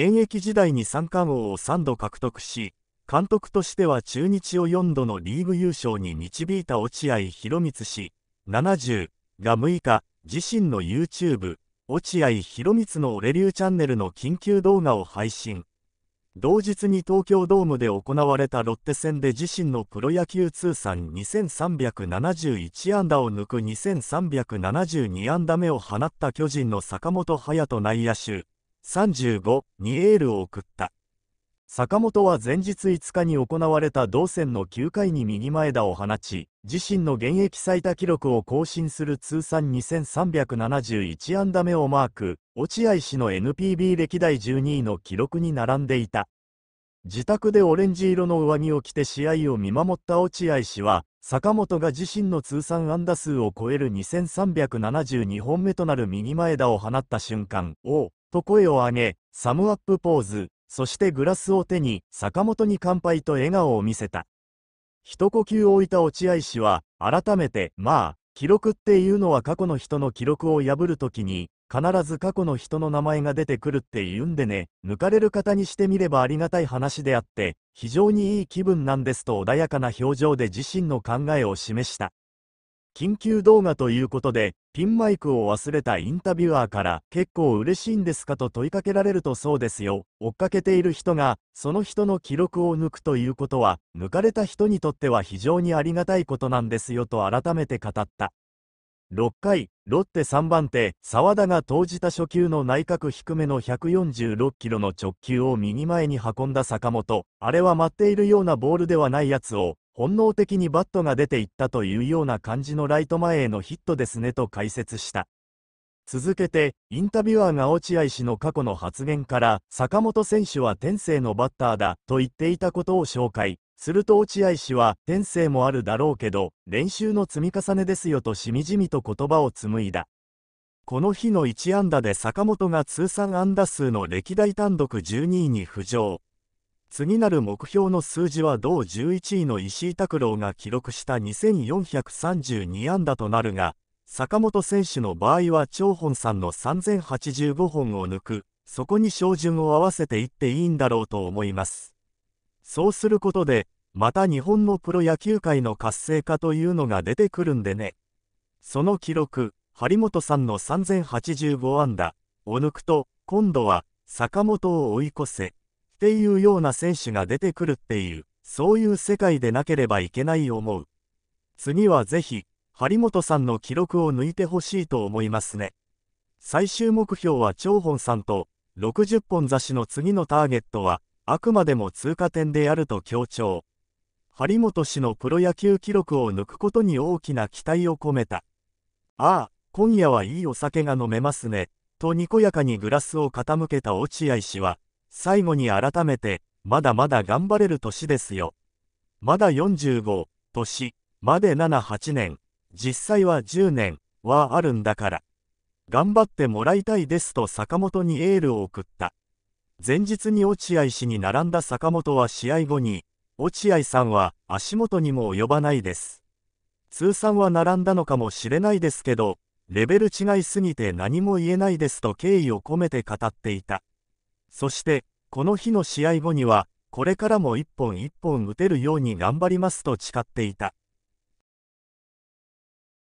現役時代に三冠王を3度獲得し、監督としては中日を4度のリーグ優勝に導いた落合博満氏70が6日、自身の YouTube、落合博満の俺流チャンネルの緊急動画を配信。同日に東京ドームで行われたロッテ戦で自身のプロ野球通算2371安打を抜く2372安打目を放った巨人の坂本勇人内野手35にエールを送った。坂本は前日5日に行われた同戦の9回に右前田を放ち、自身の現役最多記録を更新する通算2371安打目をマーク、落合氏の NPB 歴代12位の記録に並んでいた。自宅でオレンジ色の上着を着て試合を見守った落合氏は、坂本が自身の通算安打数を超える2372本目となる右前田を放った瞬間、おと声を上げ、サムアップポーズ、そしてグラスを手に、坂本に乾杯と笑顔を見せた。一呼吸置いた落合氏は、改めて、まあ、記録っていうのは過去の人の記録を破るときに、必ず過去の人の名前が出てくるって言うんでね、抜かれる方にしてみればありがたい話であって、非常にいい気分なんですと穏やかな表情で自身の考えを示した。緊急動画ということで、ピンマイクを忘れたインタビュアーから、結構嬉しいんですかと問いかけられるとそうですよ。追っかけている人が、その人の記録を抜くということは、抜かれた人にとっては非常にありがたいことなんですよと改めて語った。6回、ロッテ3番手、沢田が投じた初球の内角低めの146キロの直球を右前に運んだ坂本、あれは待っているようなボールではないやつを、本能的にバットが出ていったというような感じのライト前へのヒットですねと解説した。続けて、インタビュアーが落合氏の過去の発言から、坂本選手は天性のバッターだと言っていたことを紹介。すると落合氏は、天性もあるだろうけど、練習の積み重ねですよとしみじみと言葉を紡いだ。この日の1安打で坂本が通算安打数の歴代単独12位に浮上。次なる目標の数字は同11位の石井拓郎が記録した2432安打となるが、坂本選手の場合は張本さんの3085本を抜く、そこに照準を合わせていっていいんだろうと思います。そうすることで、また日本のプロ野球界の活性化というのが出てくるんでね。その記録、張本さんの3085安打を抜くと、今度は坂本を追い越せ。っていうような選手が出てくるっていう、そういう世界でなければいけない思う。次はぜひ、張本さんの記録を抜いてほしいと思いますね。最終目標は張本さんと、60本差しの次のターゲットは、あくまでも通過点であると強調。張本氏のプロ野球記録を抜くことに大きな期待を込めた。ああ、今夜はいいお酒が飲めますね、とにこやかにグラスを傾けた落合氏は、最後に改めて、まだまだ頑張れる年ですよ。まだ45、年、まで7、8年、実際は10年、はあるんだから。頑張ってもらいたいですと坂本にエールを送った。前日に落合氏に並んだ坂本は試合後に、落合さんは足元にも及ばないです。通算は並んだのかもしれないですけど、レベル違いすぎて何も言えないですと敬意を込めて語っていた。そして、この日の試合後には、これからも一本一本打てるように頑張りますと誓っていた。